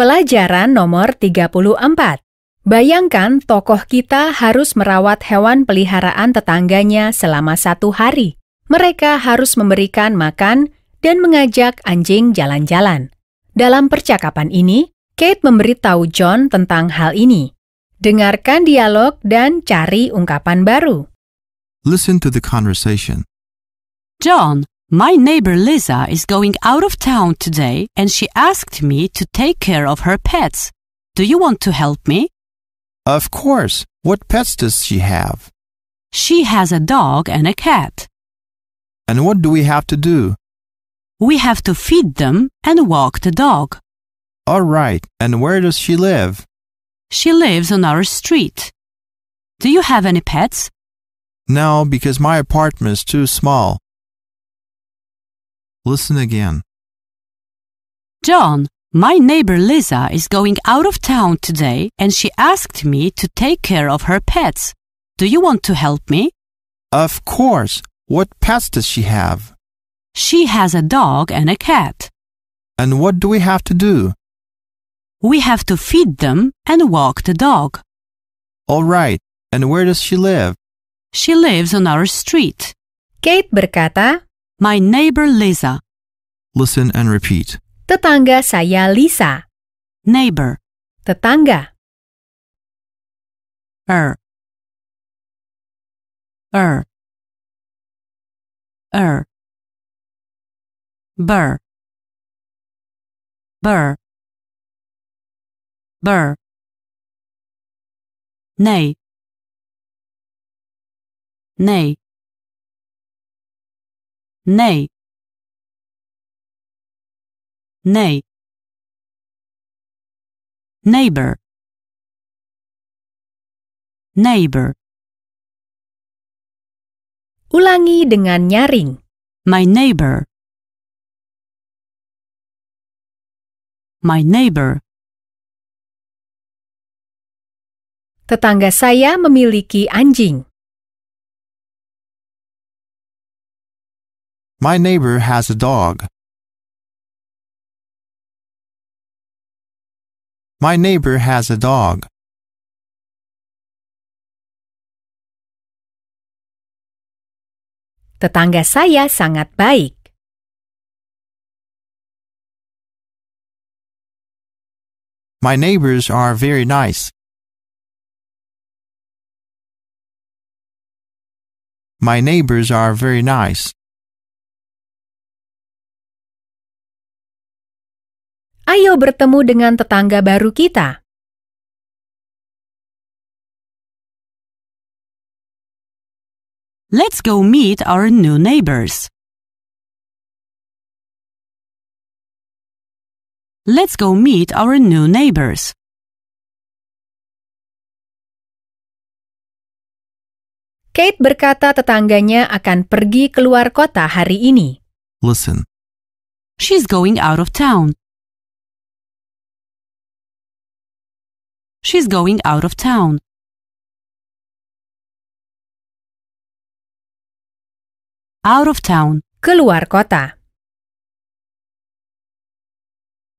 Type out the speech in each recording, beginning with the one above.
Pelajaran nomor 34. Bayangkan tokoh kita harus merawat hewan peliharaan tetangganya selama satu hari. Mereka harus memberikan makan dan mengajak anjing jalan-jalan. Dalam percakapan ini, Kate memberitahu John tentang hal ini. Dengarkan dialog dan cari ungkapan baru. Listen to the conversation. John, My neighbor Lisa is going out of town today and she asked me to take care of her pets. Do you want to help me? Of course. What pets does she have? She has a dog and a cat. And what do we have to do? We have to feed them and walk the dog. All right. And where does she live? She lives on our street. Do you have any pets? No, because my apartment is too small. Listen again. John, my neighbor Lisa is going out of town today and she asked me to take care of her pets. Do you want to help me? Of course. What pets does she have? She has a dog and a cat. And what do we have to do? We have to feed them and walk the dog. All right. And where does she live? She lives on our street. Kate berkata, my neighbor Lisa. Listen and repeat. Tetangga saya Lisa. Neighbor. Tetangga. Er. Er. Er. Burr. Burr. Burr. Nay. Nay. Nej. Nej. Neighbor. Neighbor. Ulangi dengan nyaring. My neighbor. My neighbor. Tetangga saya memiliki anjing. My neighbor has a dog. My neighbor has a dog. Tetangga saya sangat baik. My neighbors are very nice. My neighbors are very nice. Ayo bertemu dengan tetangga baru kita. Let's go meet our new neighbors. Let's go meet our new neighbors. Kate berkata tetangganya akan pergi keluar kota hari ini. Listen. She's going out of town. She's going out of town. Out of town. Keluar kota.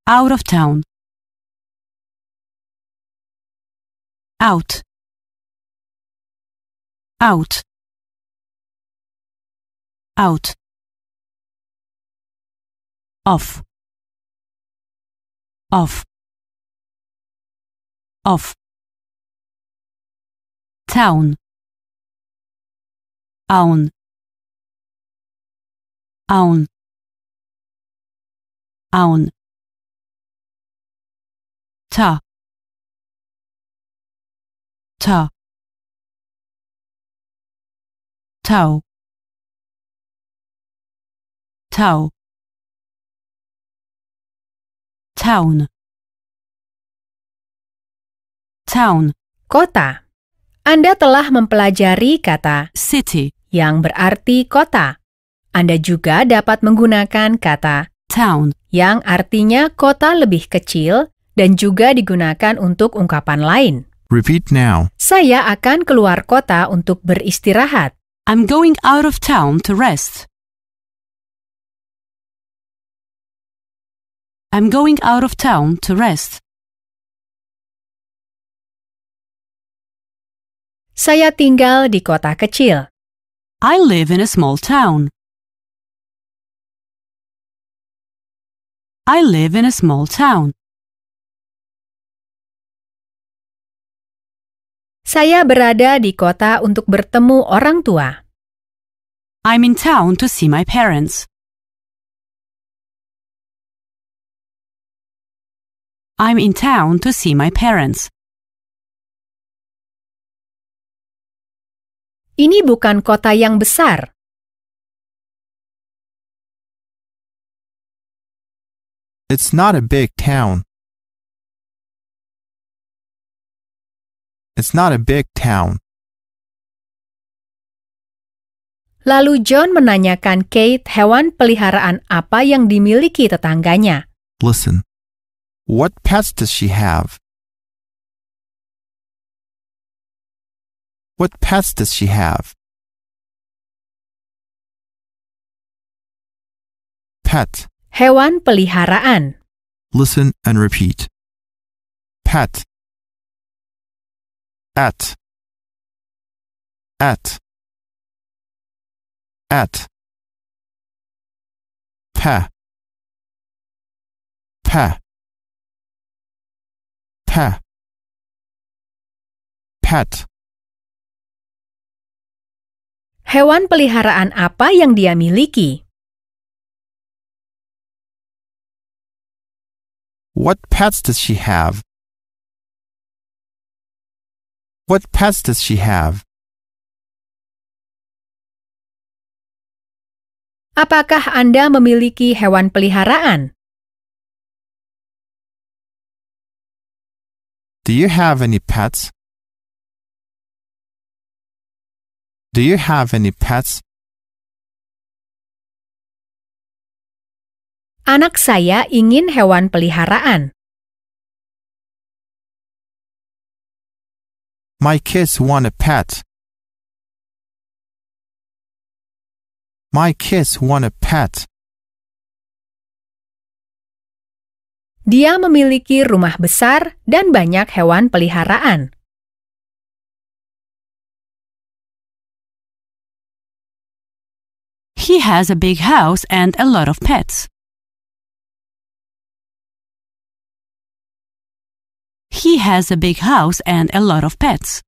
Out of town. Out. Out. Out. Off. Off of town own own own ta ta tau tau town Town. Kota. Anda telah mempelajari kata city yang berarti kota. Anda juga dapat menggunakan kata town yang artinya kota lebih kecil dan juga digunakan untuk ungkapan lain. Repeat now. Saya akan keluar kota untuk beristirahat. I'm going out of town to rest. I'm going out of town to rest. Saya tinggal di kota kecil. I live in a small town. I live in a small town. Saya berada di kota untuk bertemu orang tua. I'm in town to see my parents. I'm in town to see my parents. Ini bukan kota yang besar. It's not a big town. It's not a big town. Lalu John menanyakan Kate hewan peliharaan apa yang dimiliki tetangganya. Listen. What pets does she have? What pets does she have? Pet. Hewan peliharaan. Listen and repeat. Pet. At. At. At. Pa. Pa. Pa. Pet. Hewan peliharaan apa yang dia miliki? What pets does she have? What pets does she have? Apakah Anda memiliki hewan peliharaan? Do you have any pets? Do you have any pets? Anak saya ingin hewan peliharaan. My kids want a pet. My kids want a pet. Dia memiliki rumah besar dan banyak hewan peliharaan. He has a big house and a lot of pets. He has a big house and a lot of pets.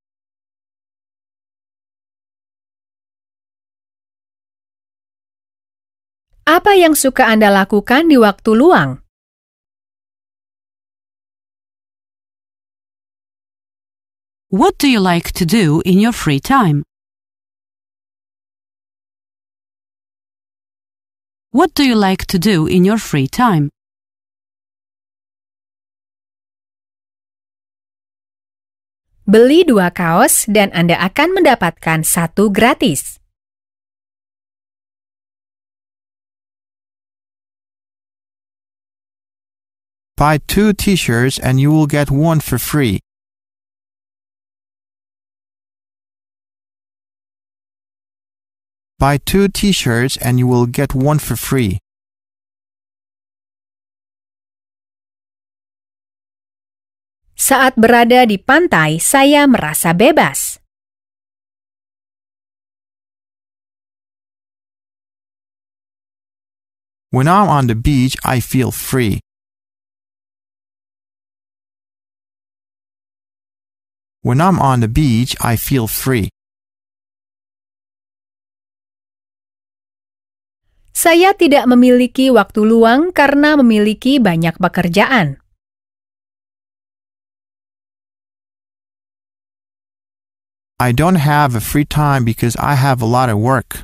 Apa yang suka Anda lakukan di waktu luang? What do you like to do in your free time? What do you like to do in your free time? Beli dua kaos dan Anda akan mendapatkan satu gratis. Buy two t-shirts and you will get one for free. Buy two t-shirts and you will get one for free. Saat berada di pantai, saya merasa bebas. When I'm on the beach, I feel free. When I'm on the beach, I feel free. Saya tidak memiliki waktu luang karena memiliki banyak pekerjaan. I don't have a free time because I have a lot of work.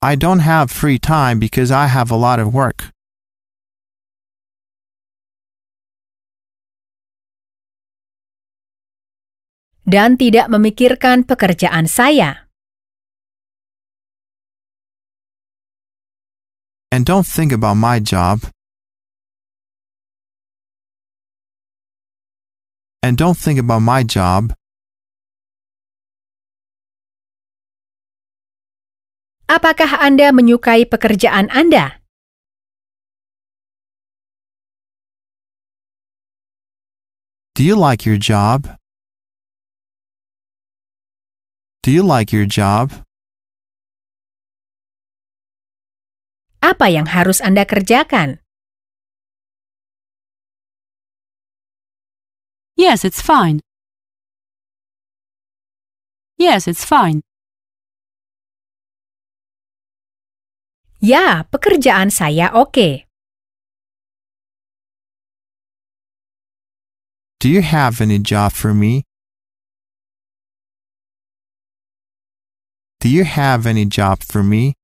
I don't have free time because I have a lot of work. dan tidak memikirkan pekerjaan saya. And don't think about my job. And don't think about my job. Apakah Anda menyukai pekerjaan Anda? Do you like your job? Do you like your job? Apa yang harus Anda kerjakan? Yes, it's fine. Yes, it's fine. Ya, pekerjaan saya oke. Okay. Do you have any job for me? Do you have any job for me?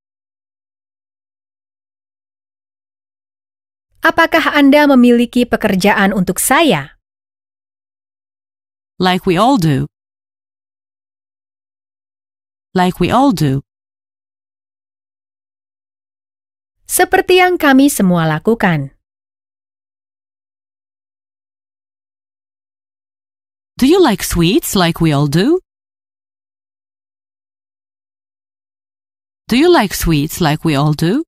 Apakah Anda memiliki pekerjaan untuk saya? Like we all do. Like we all do. Seperti yang kami semua lakukan. Do you like sweets like we all do? Do you like sweets like we all do?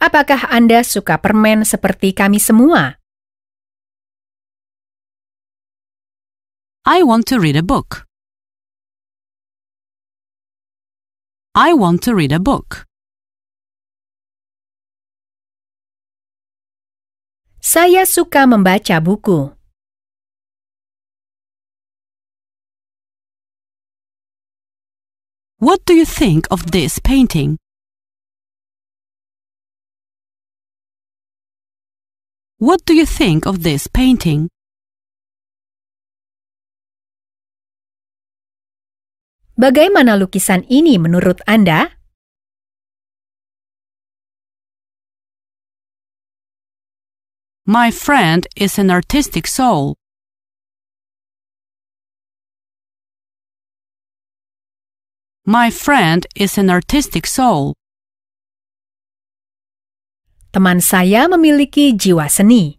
Apakah Anda suka permen seperti kami semua? I want to read a book. I want to read a book. Saya suka membaca buku. What do you think of this painting? What do you think of this painting? Bagaimana lukisan ini menurut Anda? My friend is an artistic soul. My friend is an artistic soul. Teman saya memiliki jiwa seni.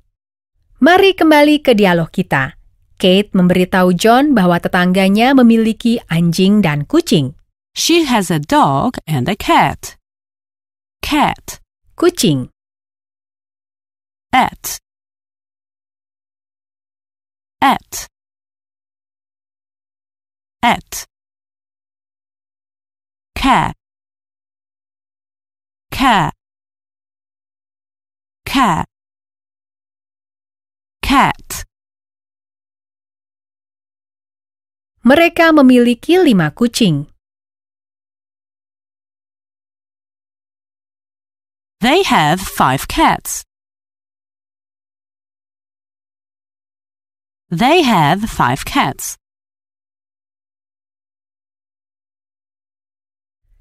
Mari kembali ke dialog kita. Kate memberitahu John bahwa tetangganya memiliki anjing dan kucing. She has a dog and a cat. Cat. Kucing. At. At. At care, care, care, cat Mereka memiliki lima kucing. They have five cats. They have five cats.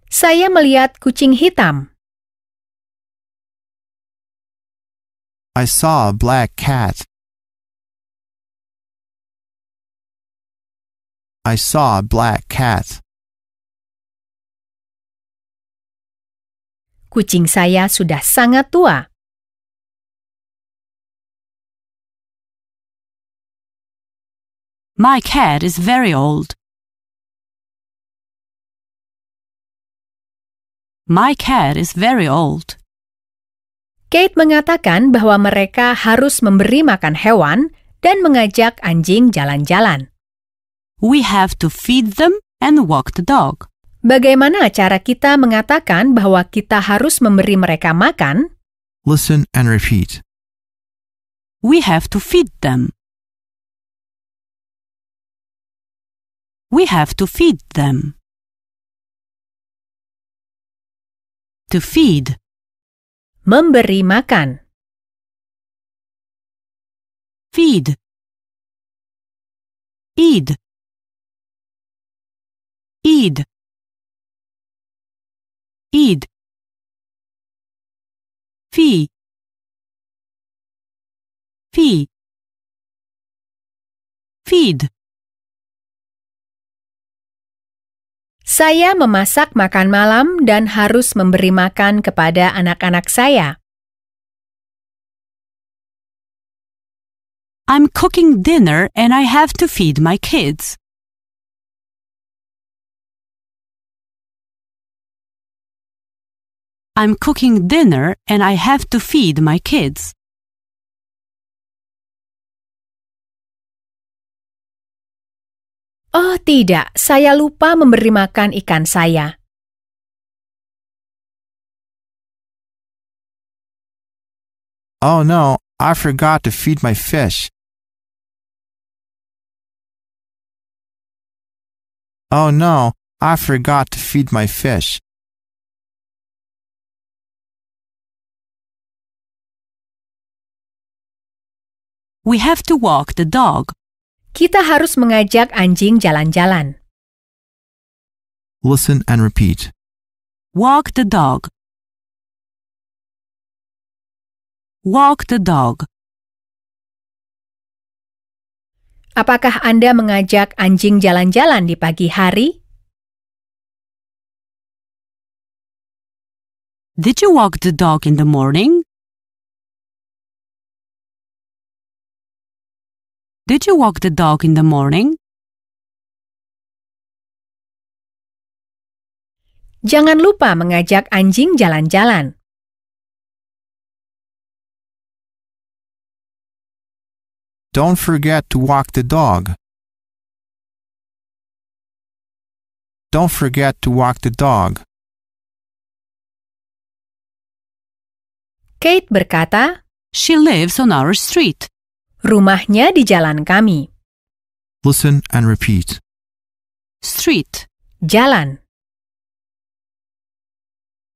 Saya melihat kucing hitam. I saw a black cat. I saw a black cat. Kucing saya sudah sangat tua. My cat is very old. My cat is very old. Kate mengatakan bahwa mereka harus memberi makan hewan dan mengajak anjing jalan-jalan. We have to feed them and walk the dog. Bagaimana cara kita mengatakan bahwa kita harus memberi mereka makan? Listen and repeat. We have to feed them. We have to feed them. to feed. Memberi makan. Feed. Eid. Eid. Eid. Fee. Fee. Feed. Saya memasak makan malam dan harus memberi makan kepada anak-anak saya. I'm cooking dinner and I have to feed my kids. I'm cooking dinner and I have to feed my kids. Oh tidak, saya lupa memberi makan ikan saya. Oh no, I forgot to feed my fish. Oh no, I forgot to feed my fish. We have to walk the dog. Kita harus mengajak anjing jalan-jalan. Listen and repeat. Walk the dog. Walk the dog. Apakah Anda mengajak anjing jalan-jalan di pagi hari? Did you walk the dog in the morning? Did you walk the dog in the morning? Jangan lupa mengajak anjing jalan-jalan. Don't forget to walk the dog. Don't forget to walk the dog. Kate berkata, She lives on our street. Rumahnya di jalan kami. Listen and repeat. Street. Jalan.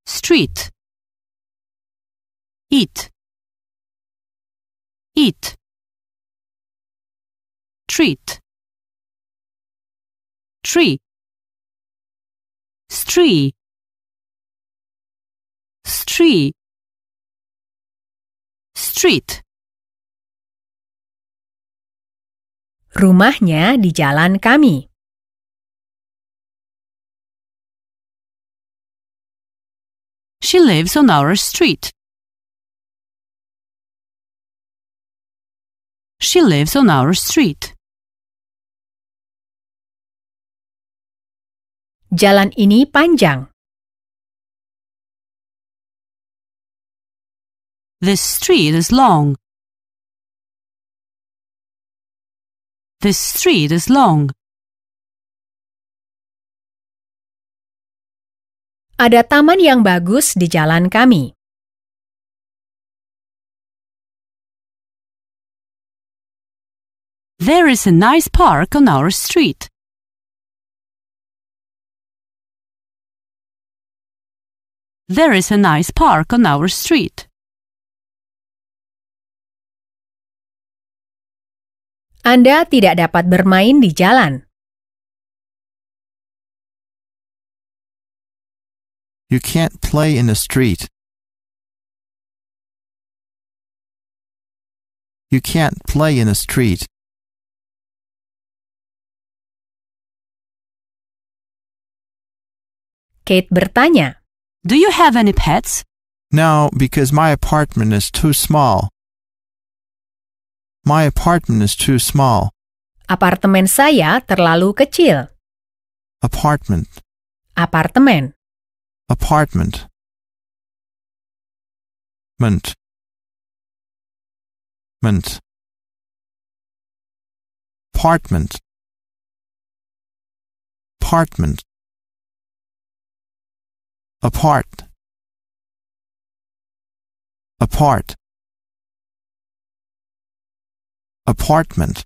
Street. Eat. Eat. Treat. Tree. Street. Street. Street. Rumahnya di jalan kami. She lives on our street. She lives on our street. Jalan ini panjang. This street is long. This street is long. Ada taman yang bagus di jalan kami. There is a nice park on our street. There is a nice park on our street. Anda tidak dapat bermain di jalan. You can't play in the street. You can't play in the street. Kate bertanya, Do you have any pets? No, because my apartment is too small. My apartment is too small. Apartemen saya terlalu kecil. Apartment. Apartemen. Apartment. Apartment. Apartment. Apart. Apart. apartment.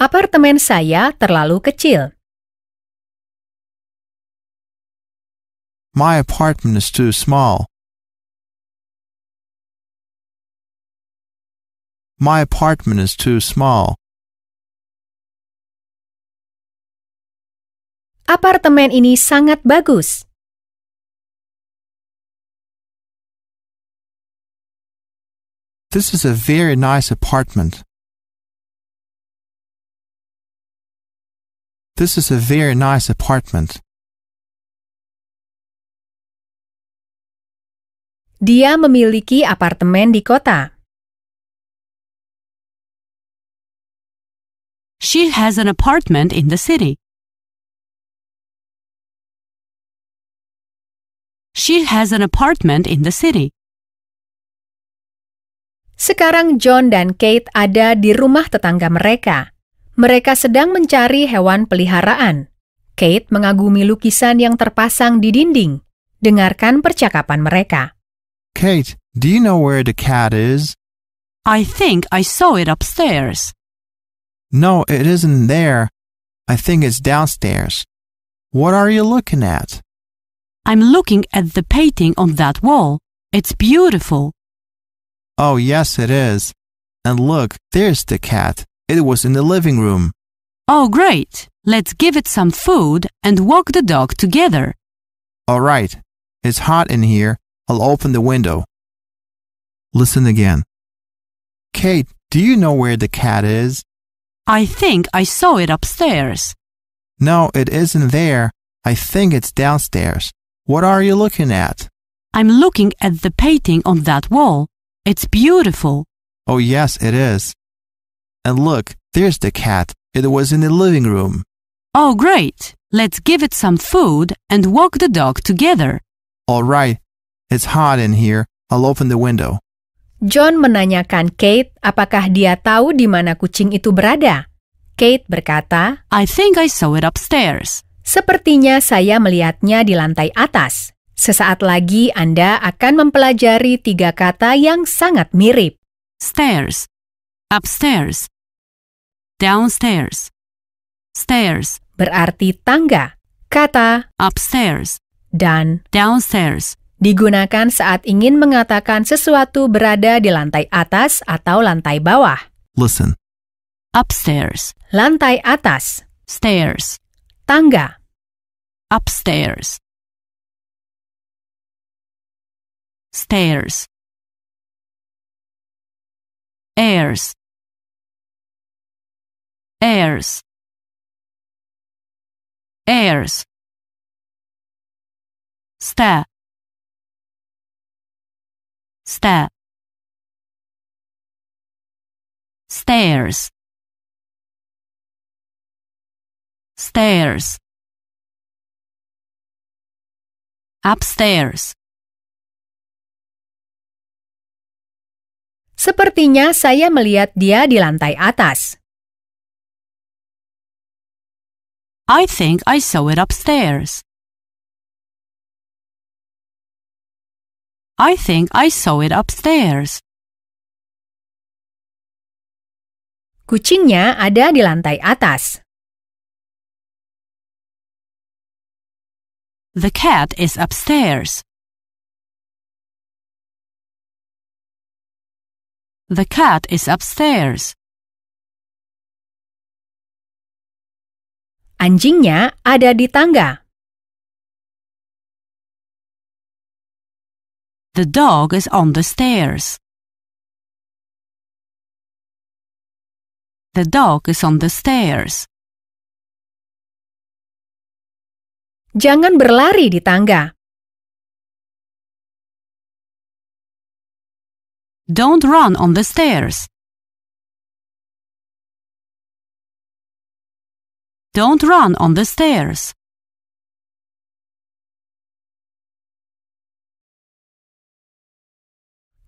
Apartemen saya terlalu kecil. My apartment is too small. My apartment is too small. Apartemen ini sangat bagus. This is a very nice apartment. This is a very nice apartment. Dia memiliki apartemen di kota. She has an apartment in the city. She has an apartment in the city. Sekarang John dan Kate ada di rumah tetangga mereka. Mereka sedang mencari hewan peliharaan. Kate mengagumi lukisan yang terpasang di dinding. Dengarkan percakapan mereka. Kate, do you know where the cat is? I think I saw it upstairs. No, it isn't there. I think it's downstairs. What are you looking at? I'm looking at the painting on that wall. It's beautiful. Oh, yes, it is. And look, there's the cat. It was in the living room. Oh, great. Let's give it some food and walk the dog together. All right. It's hot in here. I'll open the window. Listen again. Kate, do you know where the cat is? I think I saw it upstairs. No, it isn't there. I think it's downstairs. What are you looking at? I'm looking at the painting on that wall. It's beautiful. Oh, yes, it is. And look, there's the cat. It was in the living room. Oh, great. Let's give it some food and walk the dog together. All right. It's hot in here. I'll open the window. John menanyakan Kate apakah dia tahu di mana kucing itu berada. Kate berkata, I think I saw it upstairs. Sepertinya saya melihatnya di lantai atas. Sesaat lagi Anda akan mempelajari tiga kata yang sangat mirip. Stairs, upstairs, downstairs, stairs. Berarti tangga. Kata upstairs dan downstairs digunakan saat ingin mengatakan sesuatu berada di lantai atas atau lantai bawah. Listen. Upstairs. Lantai atas. Stairs. Tangga. Upstairs. stairs airs airs airs stair stair stairs stairs upstairs Sepertinya saya melihat dia di lantai atas. I think I saw it upstairs. I think I saw it upstairs. Kucingnya ada di lantai atas. The cat is upstairs. The cat is upstairs. Anjingnya ada di tangga. The dog is on the stairs. The dog is on the stairs. Jangan berlari di tangga. Don't run on the stairs. Don't run on the stairs.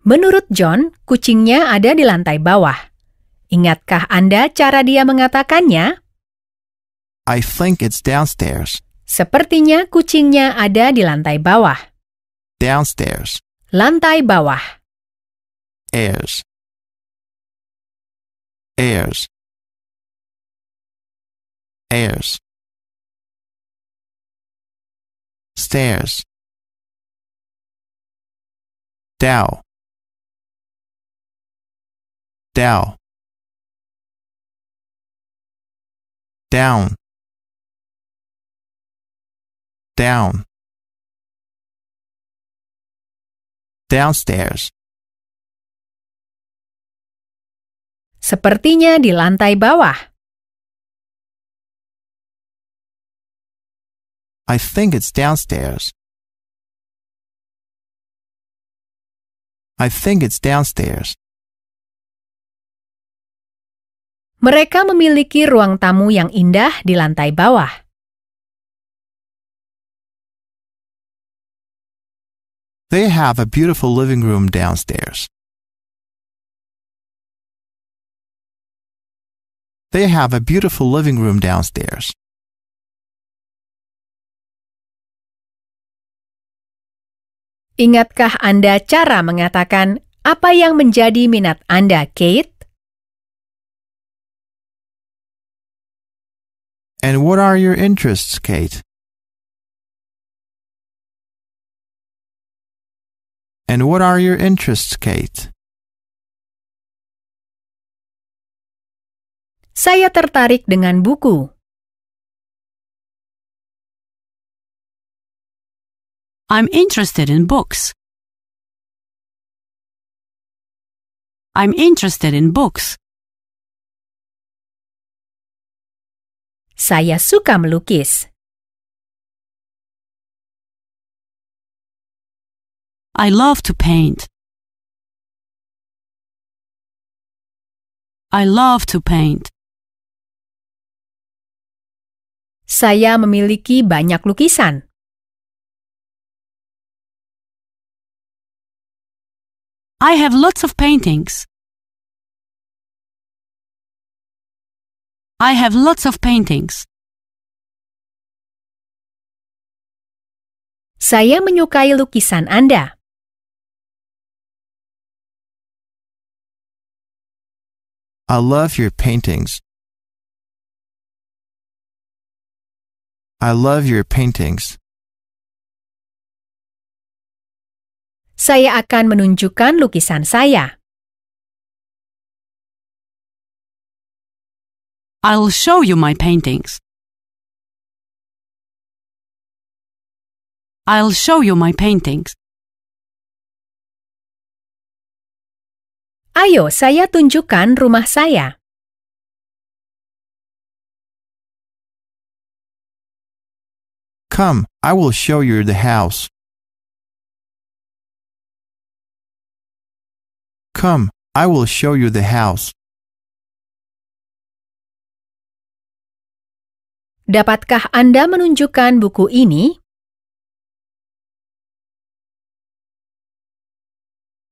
Menurut John, kucingnya ada di lantai bawah. Ingatkah Anda cara dia mengatakannya? I think it's downstairs. Sepertinya kucingnya ada di lantai bawah. Downstairs. Lantai bawah. heirs heirs heirs stairs Dow Dow down down downstairs Sepertinya di lantai bawah. I think it's downstairs. I think it's downstairs. Mereka memiliki ruang tamu yang indah di lantai bawah. They have a beautiful living room downstairs. They have a beautiful living room downstairs. Ingatkah Anda cara mengatakan apa yang menjadi minat Anda, Kate? And what are your interests, Kate? And what are your interests, Kate? Saya tertarik dengan buku. I'm interested in books. I'm interested in books. Saya suka melukis. I love to paint. I love to paint. Saya memiliki banyak lukisan. I have lots of paintings. I have lots of paintings. Saya menyukai lukisan Anda. I love your paintings. I love your paintings. Saya akan menunjukkan lukisan saya. I'll show you my paintings. I'll show you my paintings. Ayo, saya tunjukkan rumah saya. Come, I will show you the house. Come, I will show you the house. Dapatkah Anda menunjukkan buku ini?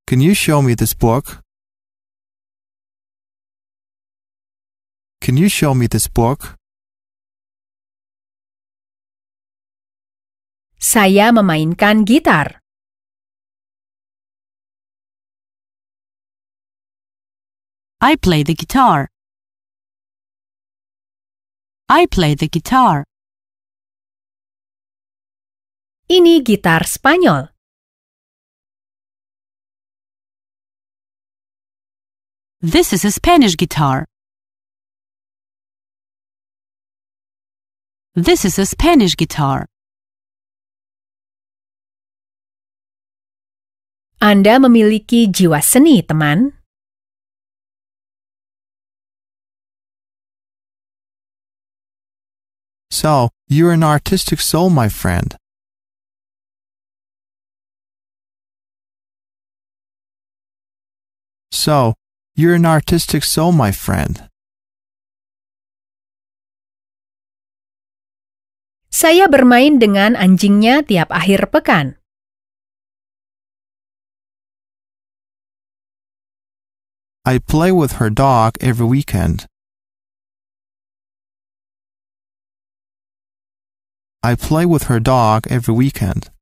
Can you show me this book? Can you show me this book? Saya memainkan gitar. I play the guitar. I play the guitar. Ini gitar Spanyol. This is a Spanish guitar. This is a Spanish guitar. Anda memiliki jiwa seni, teman. So, you're an artistic soul, my friend. So, you're an artistic soul, my friend. Saya bermain dengan anjingnya tiap akhir pekan. I play with her dog every weekend. I play with her dog every weekend.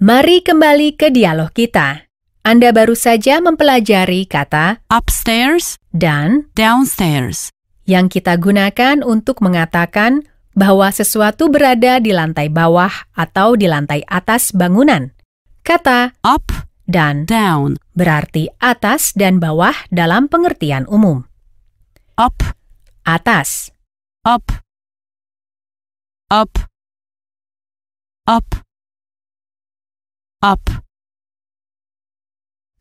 Mari kembali ke dialog kita. Anda baru saja mempelajari kata upstairs dan downstairs yang kita gunakan untuk mengatakan bahwa sesuatu berada di lantai bawah atau di lantai atas bangunan. Kata up dan down berarti atas dan bawah dalam pengertian umum. Up, atas. Up, up, up, up.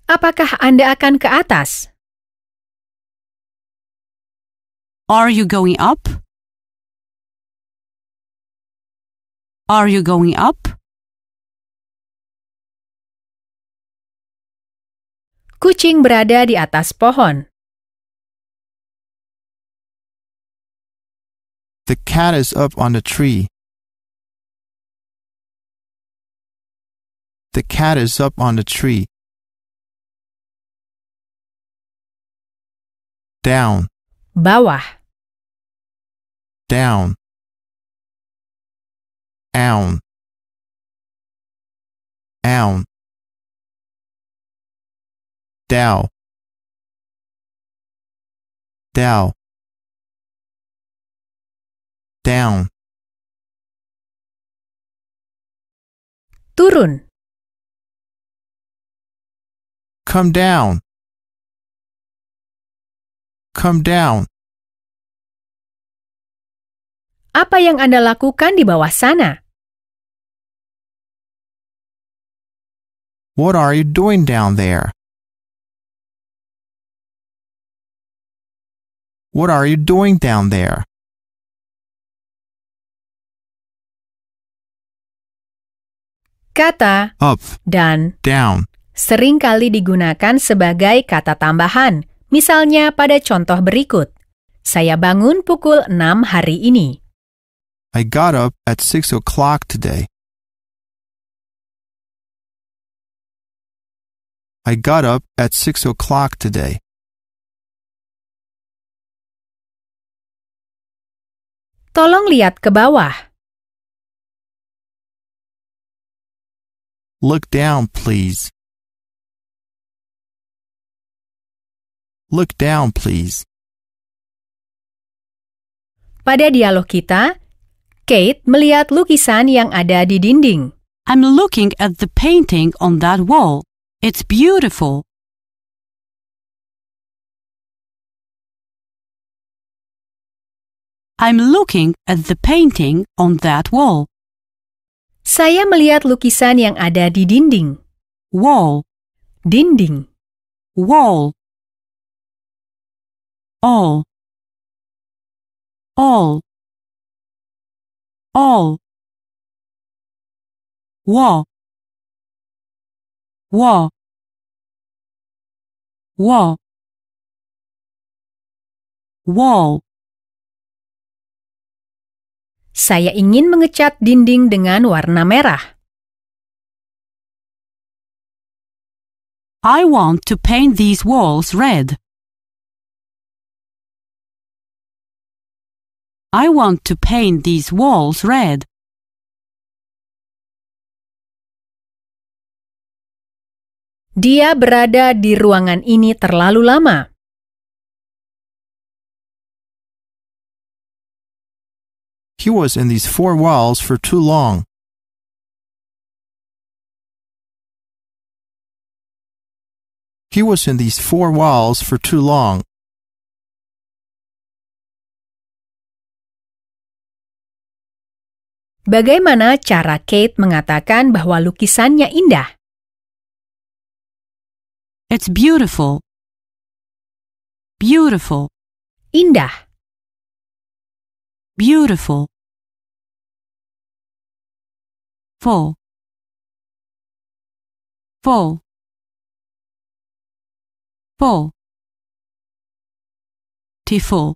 Apakah Anda akan ke atas? Are you going up? Are you going up? Kucing berada di atas pohon. The cat is up on the tree. The cat is up on the tree. Down. Bawah. Down. Down. Down. Dow. Dow. Down. Turun. Come down. Come down. Apa yang Anda lakukan di bawah sana? What are you doing down there? What are you doing down there? Kata up dan down seringkali digunakan sebagai kata tambahan, misalnya pada contoh berikut. Saya bangun pukul 6 hari ini. I got up at 6 o'clock today. I got up at 6 o'clock today. Tolong lihat ke bawah. Look down, please. Look down, please. Pada dialog kita, Kate melihat lukisan yang ada di dinding. I'm looking at the painting on that wall. It's beautiful. I'm looking at the painting on that wall. Saya melihat lukisan yang ada di dinding. Wall. Dinding. Wall. All. All. All. Wall. Wall. Wall. Wall. Saya ingin mengecat dinding dengan warna merah. I want to paint these walls red. I want to paint these walls red. Dia berada di ruangan ini terlalu lama. He was in these four walls for too long. He was in these four walls for too long. Bagaimana cara Kate mengatakan bahwa lukisannya indah? It's beautiful. Beautiful. Indah beautiful full full full tiful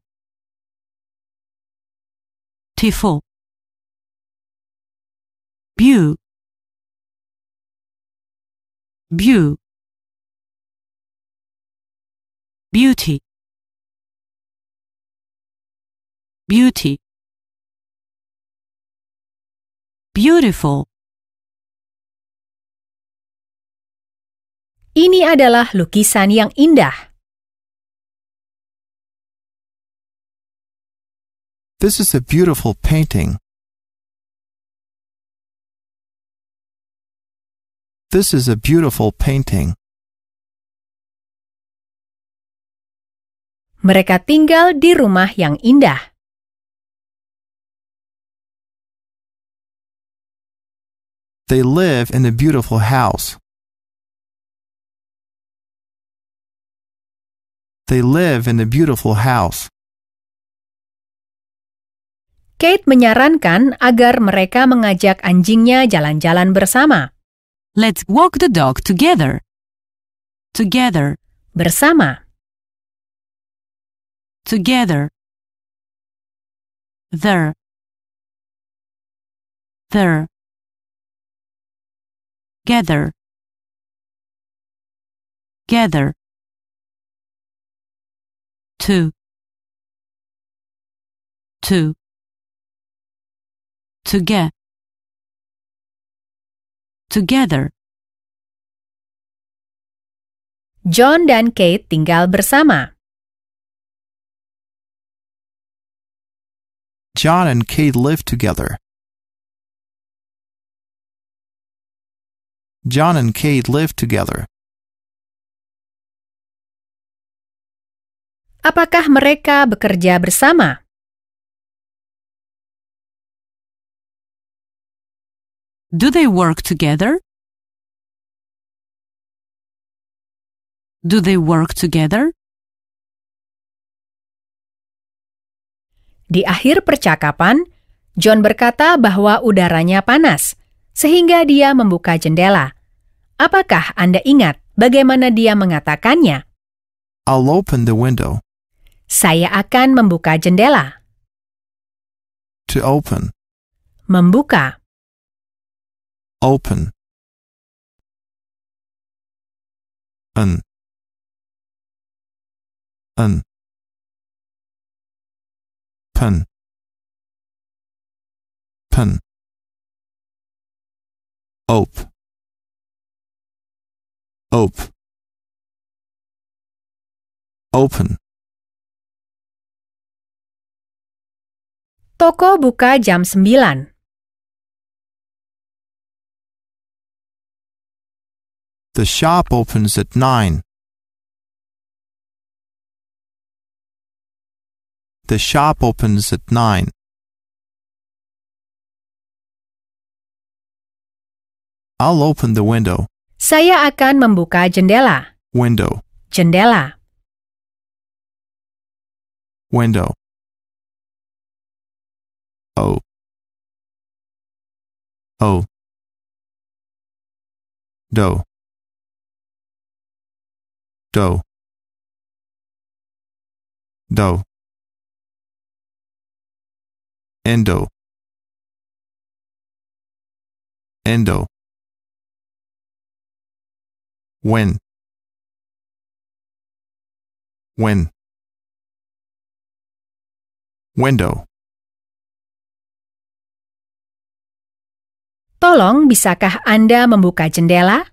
tiful beau beau beauty beauty Beautiful. Ini adalah lukisan yang indah. This is a beautiful painting. This is a beautiful painting. Mereka tinggal di rumah yang indah. They live in a beautiful house. They live in a beautiful house. Kate menyarankan agar mereka mengajak anjingnya jalan-jalan bersama. Let's walk the dog together. Together. Bersama. Together. There. There gather gather two two to get together John dan Kate tinggal bersama John and Kate live together John and Kate live together. Apakah mereka bekerja bersama? Do they work together? Do they work together? Di akhir percakapan, John berkata bahwa udaranya panas sehingga dia membuka jendela. Apakah Anda ingat bagaimana dia mengatakannya? I'll open the window. Saya akan membuka jendela. To open. Membuka. Open. An. An. Pen. Pen. Ope. Ope. Open. Toko buka jam 9. The shop opens at 9. The shop opens at 9. I'll open the window. Saya akan membuka jendela. Window. Jendela. Window. O. O. Do. Do. Do. Endo. Endo. when when window Tolong bisakah Anda membuka jendela?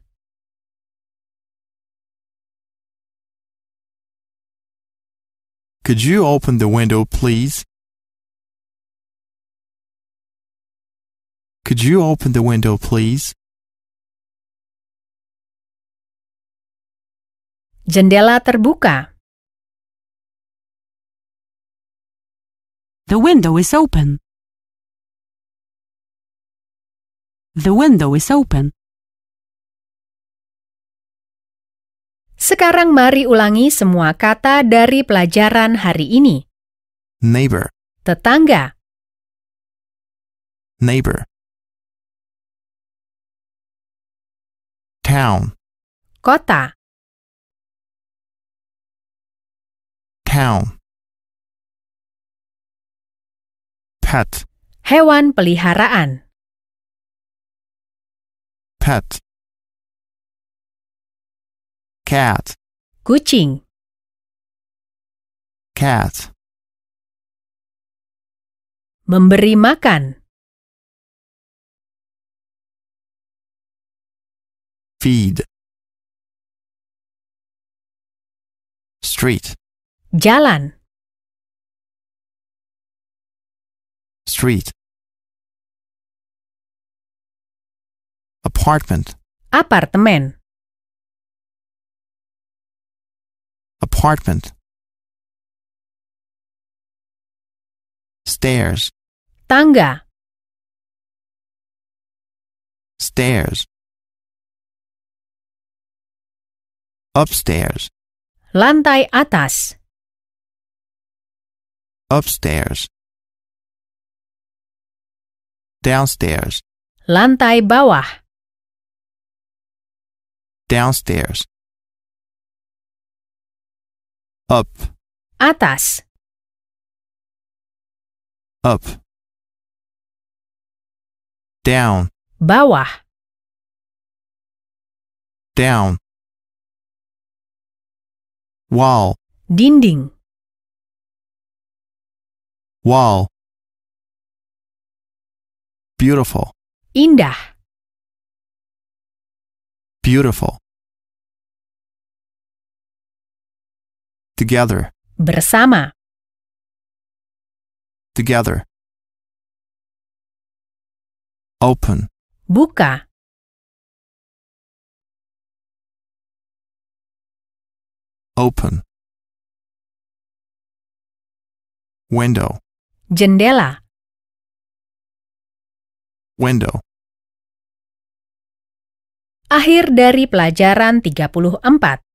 Could you open the window, please? Could you open the window, please? Jendela terbuka. The window is open. The window is open. Sekarang mari ulangi semua kata dari pelajaran hari ini. Neighbor. Tetangga. Neighbor. Town. Kota. town. Pet. Hewan peliharaan. Pet. Cat. Kucing. Cat. Memberi makan. Feed. Street. Jalan. Street. Apartment. Apartemen. Apartment. Stairs. Tangga. Stairs. Upstairs. Lantai atas upstairs downstairs lantai bawah downstairs up atas up down bawah down wall dinding Wall. Beautiful. Indah. Beautiful. Together. Bersama. Together. Open. Buka. Open. Window. Jendela. Window. Akhir dari pelajaran 34.